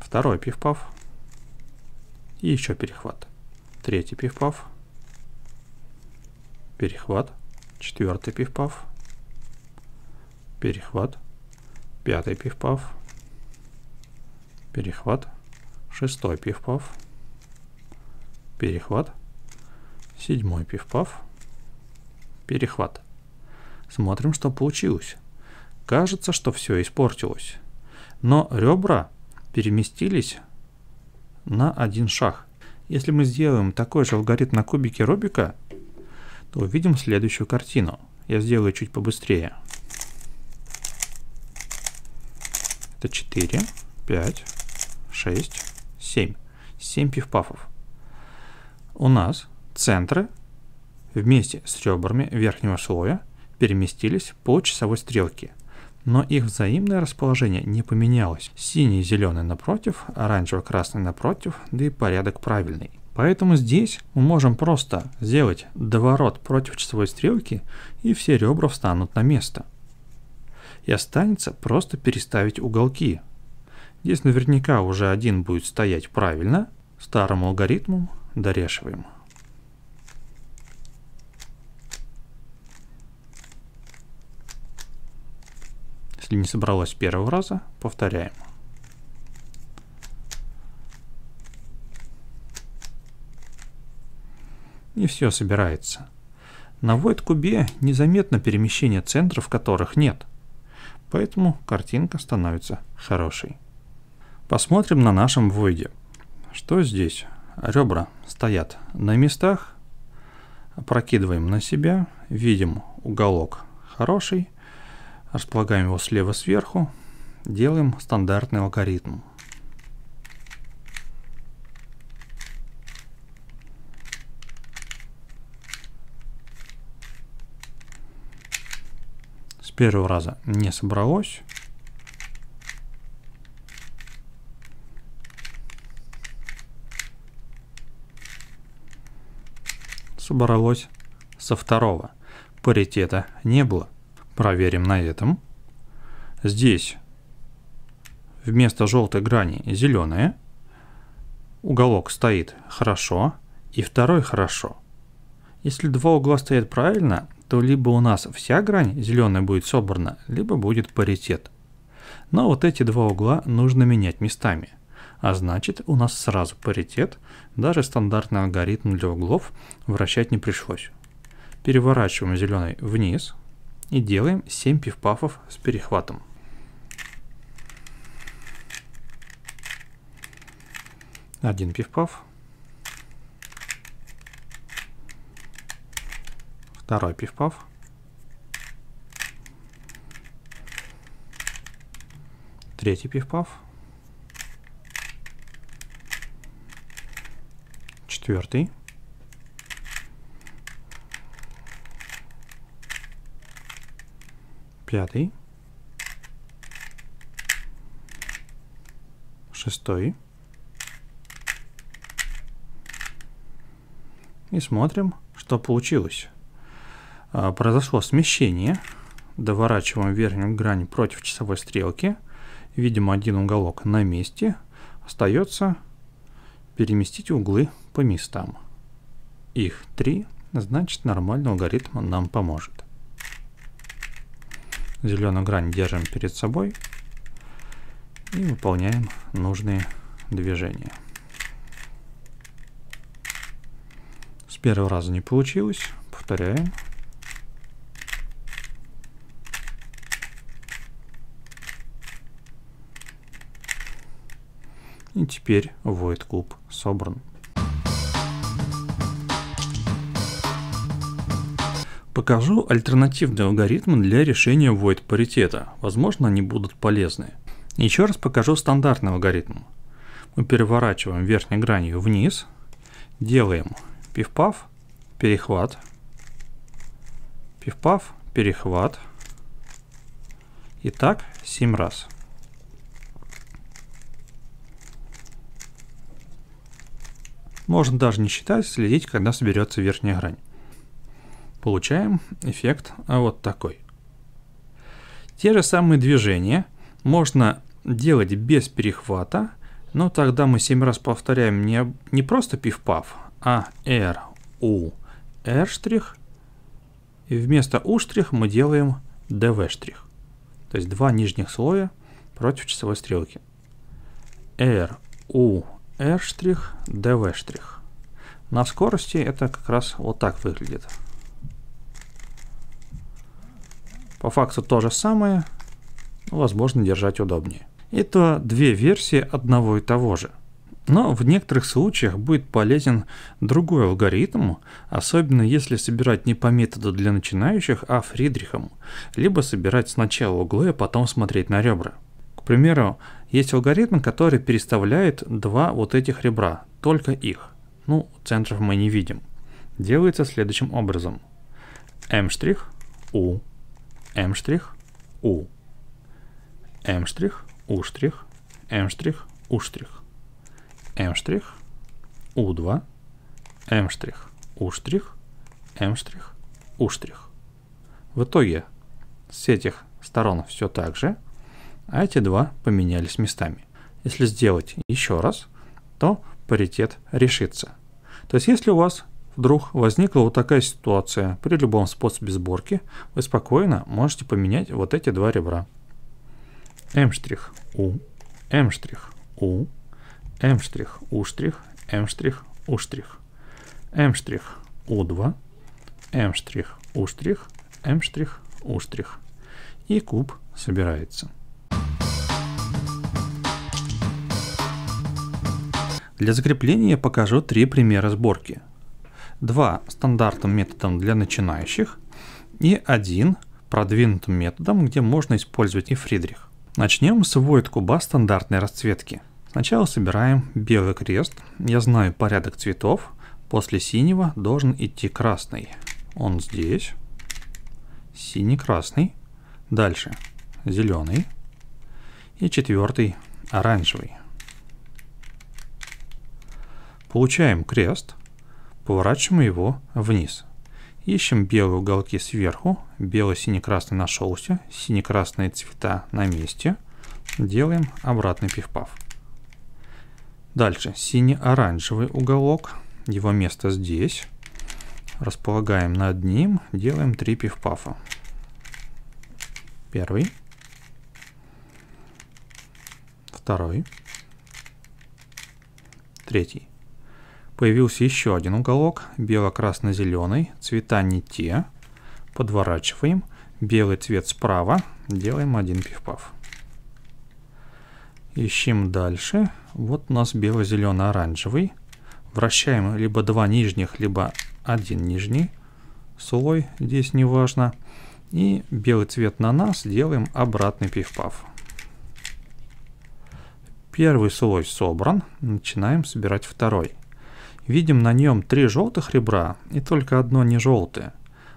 Второй пиф-паф. И еще перехват. Третий пиф-паф. Перехват. Четвертый пиф-паф. Перехват. Пятый пиф-паф. Перехват. Шестой пиф-паф. Перехват. Седьмой пиф-паф. Перехват. Смотрим, что получилось. Кажется, что все испортилось. Но ребра переместились на один шаг. Если мы сделаем такой же алгоритм на кубике Рубика, то увидим следующую картину. Я сделаю чуть побыстрее. Это 4, 5, 6, 7. 7 пифпафов. У нас центры вместе с ребрами верхнего слоя переместились по часовой стрелке – но их взаимное расположение не поменялось. Синий и зеленый напротив, оранжево красный напротив, да и порядок правильный. Поэтому здесь мы можем просто сделать доворот против часовой стрелки, и все ребра встанут на место. И останется просто переставить уголки. Здесь наверняка уже один будет стоять правильно. Старым алгоритмом дорешиваем. Если не собралось с первого раза, повторяем. И все собирается. На void-кубе незаметно перемещение центров, которых нет. Поэтому картинка становится хорошей. Посмотрим на нашем void. Что здесь? Ребра стоят на местах. Прокидываем на себя. Видим уголок хороший. Располагаем его слева сверху. Делаем стандартный алгоритм. С первого раза не собралось. Собралось со второго. Паритета не было. Проверим на этом. Здесь вместо желтой грани зеленая. Уголок стоит хорошо, и второй хорошо. Если два угла стоят правильно, то либо у нас вся грань зеленая будет собрана, либо будет паритет. Но вот эти два угла нужно менять местами. А значит, у нас сразу паритет, даже стандартный алгоритм для углов вращать не пришлось. Переворачиваем зеленый вниз – и делаем 7 пивпафов с перехватом. Один пивпаф, Второй пивпаф, Третий пивпаф, Четвертый. пятый, шестой. И смотрим, что получилось. А, произошло смещение. Доворачиваем верхнюю грань против часовой стрелки. Видим один уголок на месте. Остается переместить углы по местам. Их три, значит нормальный алгоритм нам поможет. Зеленую грань держим перед собой и выполняем нужные движения. С первого раза не получилось. Повторяем. И теперь Void Club собран. покажу альтернативные алгоритмы для решения void паритета. Возможно, они будут полезны. Еще раз покажу стандартный алгоритм. Мы переворачиваем верхней гранью вниз, делаем пиф-паф, перехват, пиф-паф, перехват. И так 7 раз. Можно даже не считать, следить, когда соберется верхняя грань получаем эффект вот такой. Те же самые движения можно делать без перехвата, но тогда мы 7 раз повторяем не, не просто пиф-паф, а R, U, R штрих, и вместо U штрих мы делаем DV штрих. То есть два нижних слоя против часовой стрелки. R, U, R штрих, DV штрих. На скорости это как раз вот так выглядит. По факту то же самое, но, возможно, держать удобнее. Это две версии одного и того же. Но в некоторых случаях будет полезен другой алгоритм, особенно если собирать не по методу для начинающих, а Фридрихом, либо собирать сначала углы, а потом смотреть на ребра. К примеру, есть алгоритм, который переставляет два вот этих ребра, только их. Ну, центров мы не видим. Делается следующим образом. M' У. М', штрих У. М', штрих У', штрих М', штрих У'. штрих М', штрих У2, М', штрих У', штрих М', штрих У'. штрих В итоге с этих сторон все так же, а эти два поменялись местами. Если сделать еще раз, то паритет решится. То есть если у вас Вдруг возникла вот такая ситуация. При любом способе сборки вы спокойно можете поменять вот эти два ребра. М' У, М' У, М' У', М' У', М' У2, М' У', М' У'. И куб собирается. Для закрепления я покажу три примера сборки – два стандартным методом для начинающих и один продвинутым методом, где можно использовать и Фридрих. Начнем с void куба стандартной расцветки. Сначала собираем белый крест. Я знаю порядок цветов. После синего должен идти красный. Он здесь. Синий-красный. Дальше зеленый. И четвертый оранжевый. Получаем крест – Поворачиваем его вниз. Ищем белые уголки сверху, бело-сине-красный нашелся, сине-красные цвета на месте. Делаем обратный пиф Дальше сине оранжевый уголок, его место здесь. Располагаем над ним, делаем три пивпафа: Первый. Второй. Третий. Появился еще один уголок, бело-красно-зеленый, цвета не те. Подворачиваем, белый цвет справа, делаем один пиф-паф. Ищем дальше. Вот у нас бело зеленый оранжевый Вращаем либо два нижних, либо один нижний слой, здесь не важно. И белый цвет на нас делаем обратный пиф-паф. Первый слой собран, начинаем собирать второй. Видим на нем три желтых ребра и только одно не желтое.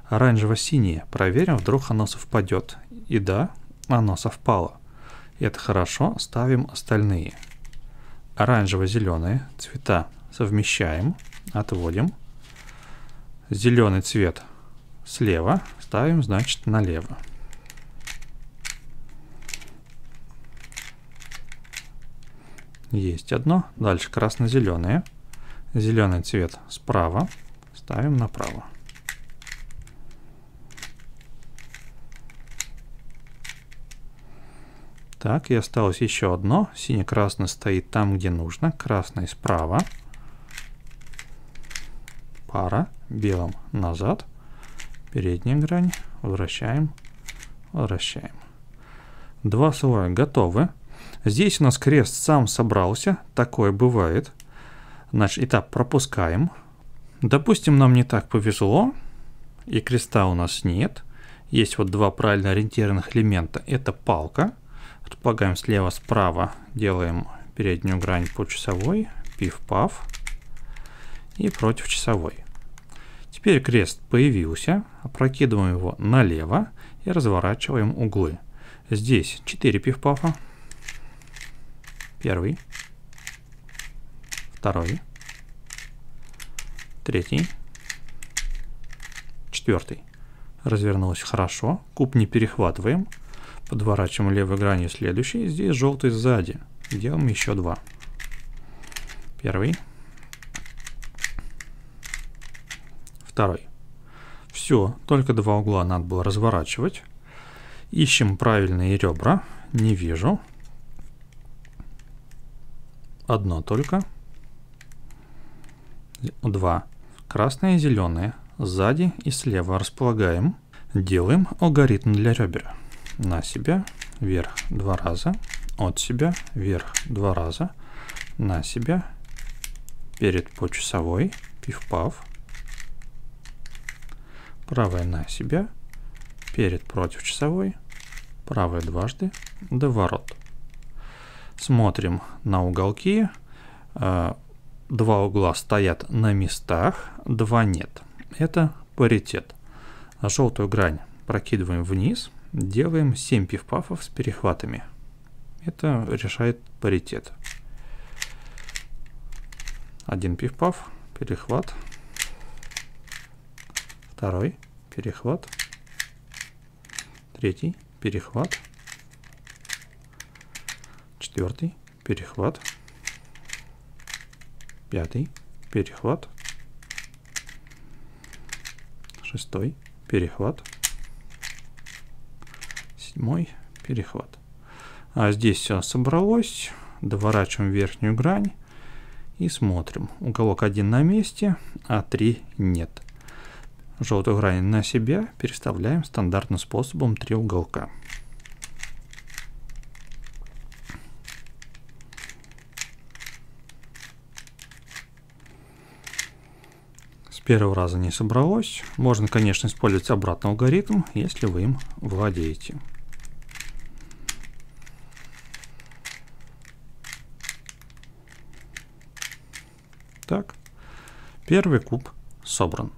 Оранжево-синее. Проверим, вдруг оно совпадет. И да, оно совпало. Это хорошо, ставим остальные. Оранжево-зеленые цвета совмещаем, отводим. Зеленый цвет слева, ставим, значит, налево. Есть одно. Дальше красно-зеленые зеленый цвет справа, ставим направо. Так, и осталось еще одно. сине красный стоит там, где нужно. Красный справа. Пара. Белым назад. Передняя грань. Возвращаем. Возвращаем. Два слоя готовы. Здесь у нас крест сам собрался. Такое Бывает. Значит, этап пропускаем. Допустим, нам не так повезло, и креста у нас нет. Есть вот два правильно ориентированных элемента. Это палка. Отполагаем слева-справа, делаем переднюю грань по часовой, пиф-паф, и против часовой. Теперь крест появился, опрокидываем его налево и разворачиваем углы. Здесь 4 пиф-пафа. Первый, второй, третий, четвертый. Развернулось хорошо, куб не перехватываем, подворачиваем левой гранью следующий, здесь желтый сзади, делаем еще два. Первый, второй. Все, только два угла надо было разворачивать. Ищем правильные ребра, не вижу. Одно только два Красные и зеленые сзади и слева располагаем. Делаем алгоритм для ребер. На себя, вверх два раза, от себя, вверх два раза, на себя, перед по часовой, пиф-пав, правая на себя, перед против часовой, правая дважды, до ворот. Смотрим на уголки, э, два угла стоят на местах, два нет. Это паритет. Желтую грань прокидываем вниз, делаем 7 пифпафов с перехватами. Это решает паритет. Один пифпаф, перехват. Второй, перехват. Третий, перехват. Четвертый, перехват. Пятый перехват. Шестой перехват. Седьмой перехват. А здесь все собралось. Доворачиваем верхнюю грань и смотрим. Уголок один на месте, а три нет. Желтую грань на себя переставляем стандартным способом три уголка. первого раза не собралось. Можно, конечно, использовать обратный алгоритм, если вы им владеете. Так, первый куб собран.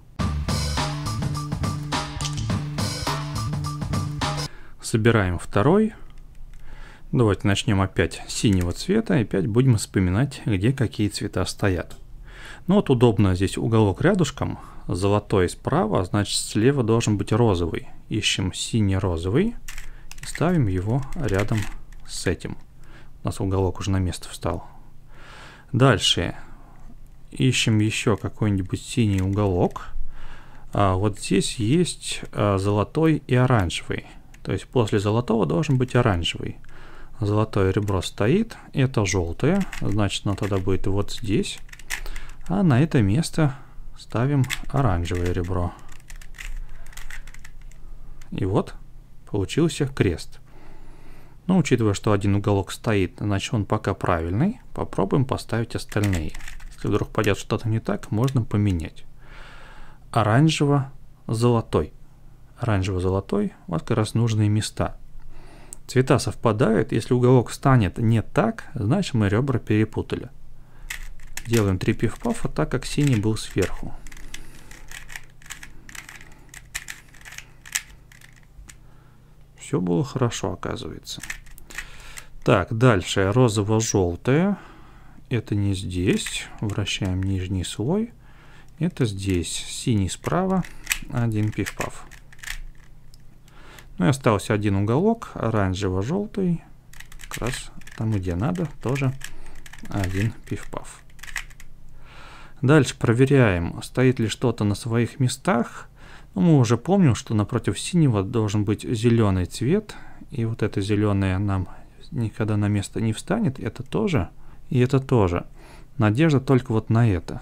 Собираем второй. Давайте начнем опять синего цвета и опять будем вспоминать, где какие цвета стоят. Ну вот удобно здесь уголок рядышком, золотой справа, значит слева должен быть розовый. Ищем синий-розовый и ставим его рядом с этим. У нас уголок уже на место встал. Дальше ищем еще какой-нибудь синий уголок. А вот здесь есть а, золотой и оранжевый. То есть после золотого должен быть оранжевый. Золотое ребро стоит, это желтое, значит оно тогда будет вот здесь. А на это место ставим оранжевое ребро. И вот получился крест. Но учитывая, что один уголок стоит, значит он пока правильный, попробуем поставить остальные. Если вдруг пойдет что-то не так, можно поменять. Оранжево-золотой. Оранжево-золотой, вот как раз нужные места. Цвета совпадают, если уголок станет не так, значит мы ребра перепутали. Делаем 3 пиф-пафа, так как синий был сверху. Все было хорошо, оказывается. Так, дальше розово-желтое. Это не здесь. Вращаем нижний слой. Это здесь. Синий справа. Один пиф-паф. Ну и остался один уголок. Оранжево-желтый. Как раз там, где надо, тоже один пиф-паф. Дальше проверяем, стоит ли что-то на своих местах. Но ну, мы уже помним, что напротив синего должен быть зеленый цвет. И вот это зеленое нам никогда на место не встанет. Это тоже. И это тоже. Надежда только вот на это.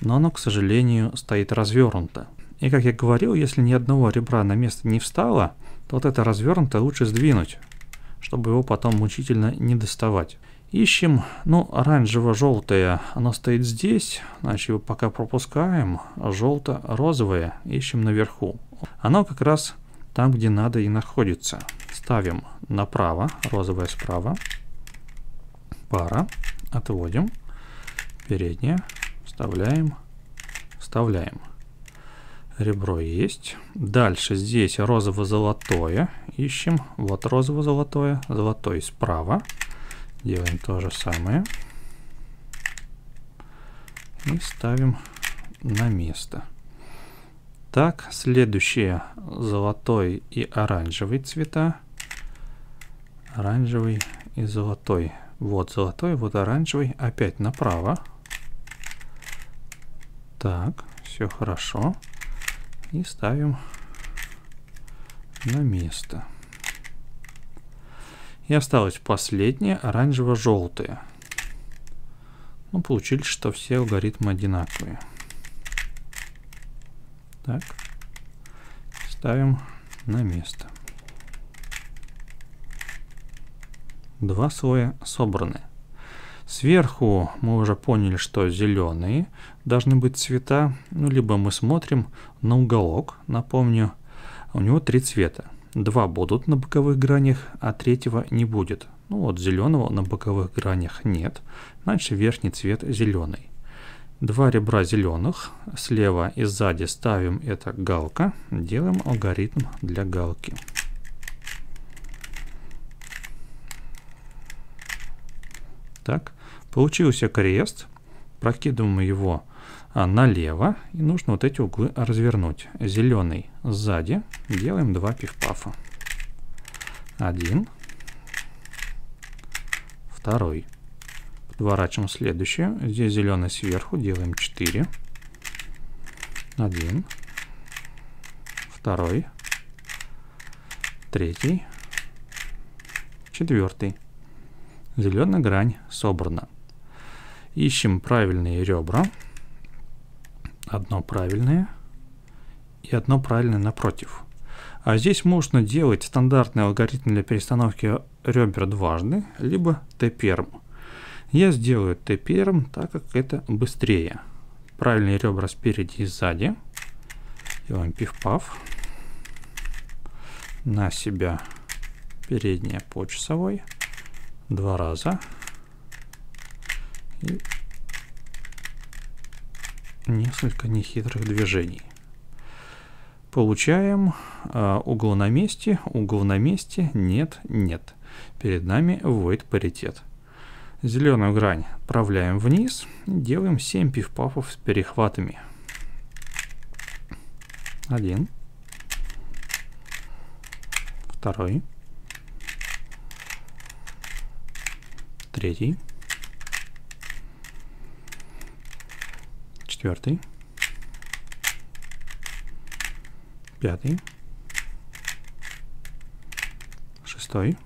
Но оно, к сожалению, стоит развернуто. И как я говорил, если ни одного ребра на место не встало, то вот это развернуто лучше сдвинуть, чтобы его потом мучительно не доставать. Ищем, ну, оранжево-желтое, оно стоит здесь, значит, его пока пропускаем, желто-розовое ищем наверху. Оно как раз там, где надо и находится. Ставим направо, розовое справа, пара, отводим, переднее, вставляем, вставляем. Ребро есть. Дальше здесь розово-золотое ищем, вот розово-золотое, золотой справа. Делаем то же самое. И ставим на место. Так, следующие золотой и оранжевый цвета. Оранжевый и золотой. Вот золотой, вот оранжевый. Опять направо. Так, все хорошо. И ставим на место. И осталось последнее, оранжево желтое Ну, получились, что все алгоритмы одинаковые. Так. Ставим на место. Два слоя собраны. Сверху мы уже поняли, что зеленые должны быть цвета. Ну, либо мы смотрим на уголок. Напомню, а у него три цвета. Два будут на боковых гранях, а третьего не будет. Ну вот зеленого на боковых гранях нет, значит верхний цвет зеленый. Два ребра зеленых, слева и сзади ставим это галка, делаем алгоритм для галки. Так, получился крест, прокидываем его а налево. И нужно вот эти углы развернуть. Зеленый сзади. Делаем два пифпафа. Один. Второй. Подворачиваем следующее. Здесь зеленый сверху. Делаем 4. Один. Второй. Третий. Четвертый. Зеленая грань собрана. Ищем правильные ребра одно правильное и одно правильное напротив. А здесь можно делать стандартный алгоритм для перестановки ребер дважды, либо T-перм. Я сделаю T-перм, так как это быстрее. Правильные ребра спереди и сзади. Делаем пиф-паф. На себя передняя по часовой. Два раза. И несколько нехитрых движений. Получаем э, угол на месте, угол на месте, нет, нет. Перед нами void паритет. Зеленую грань отправляем вниз, делаем 7 пифпафов с перехватами. Один. Второй. Третий. четвертый, пятый, шестой,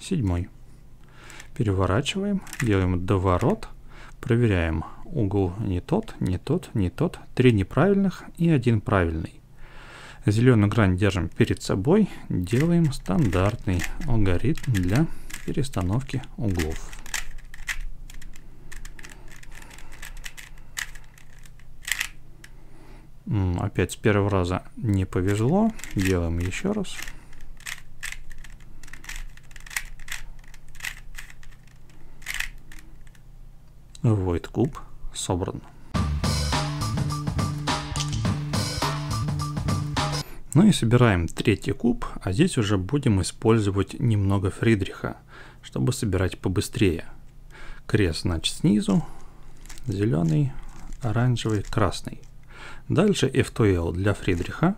седьмой. Переворачиваем, делаем доворот, проверяем угол не тот, не тот, не тот, три неправильных и один правильный. Зеленую грань держим перед собой, делаем стандартный алгоритм для перестановки углов. Опять с первого раза не повезло. Делаем еще раз. Void куб собран. Ну и собираем третий куб, а здесь уже будем использовать немного Фридриха, чтобы собирать побыстрее. Крест значит снизу, зеленый, оранжевый, красный. Дальше F2L для Фридриха.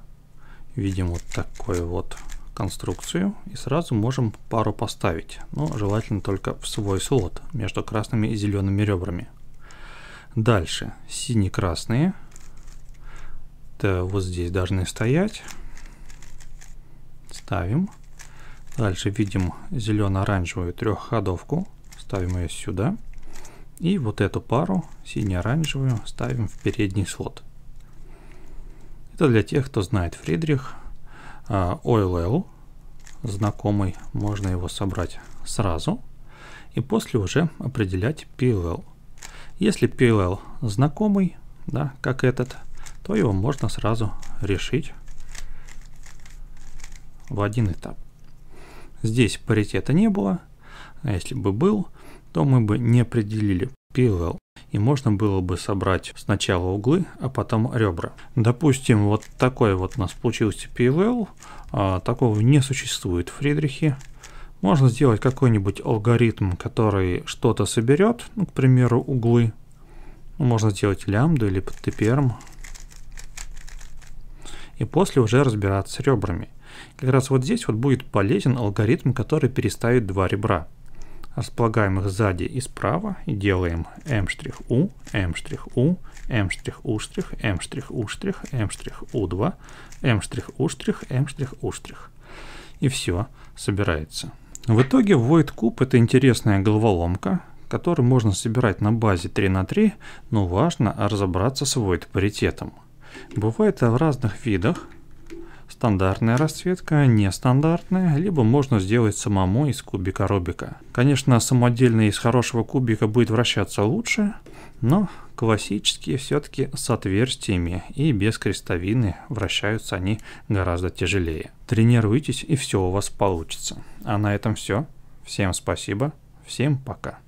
Видим вот такую вот конструкцию и сразу можем пару поставить, но желательно только в свой слот между красными и зелеными ребрами. Дальше синие красные Это вот здесь должны стоять. Ставим. Дальше видим зелено-оранжевую трехходовку. Ставим ее сюда. И вот эту пару, сине-оранжевую, ставим в передний слот. Это для тех, кто знает Фридрих. OLL э, знакомый, можно его собрать сразу и после уже определять PLL. Если PLL знакомый, да, как этот, то его можно сразу решить в один этап. Здесь паритета не было, а если бы был, то мы бы не определили PLL и можно было бы собрать сначала углы, а потом ребра. Допустим, вот такой вот у нас получился PLL, а, такого не существует в Фридрихе. Можно сделать какой-нибудь алгоритм, который что-то соберет, ну, к примеру, углы. Ну, можно сделать лямбду или под TPRM. И после уже разбираться с ребрами. Как раз вот здесь вот будет полезен алгоритм, который переставит два ребра располагаем их сзади и справа и делаем м м м у у m'u, m'u, у m'u', m'u2, m'u', m'u'. И все собирается. В итоге void куб это интересная головоломка, которую можно собирать на базе 3 на 3, но важно разобраться с void паритетом. Бывает в разных видах, Стандартная расцветка, нестандартная, либо можно сделать самому из кубика Рубика. Конечно, самодельный из хорошего кубика будет вращаться лучше, но классические все-таки с отверстиями и без крестовины вращаются они гораздо тяжелее. Тренируйтесь и все у вас получится. А на этом все. Всем спасибо, всем пока.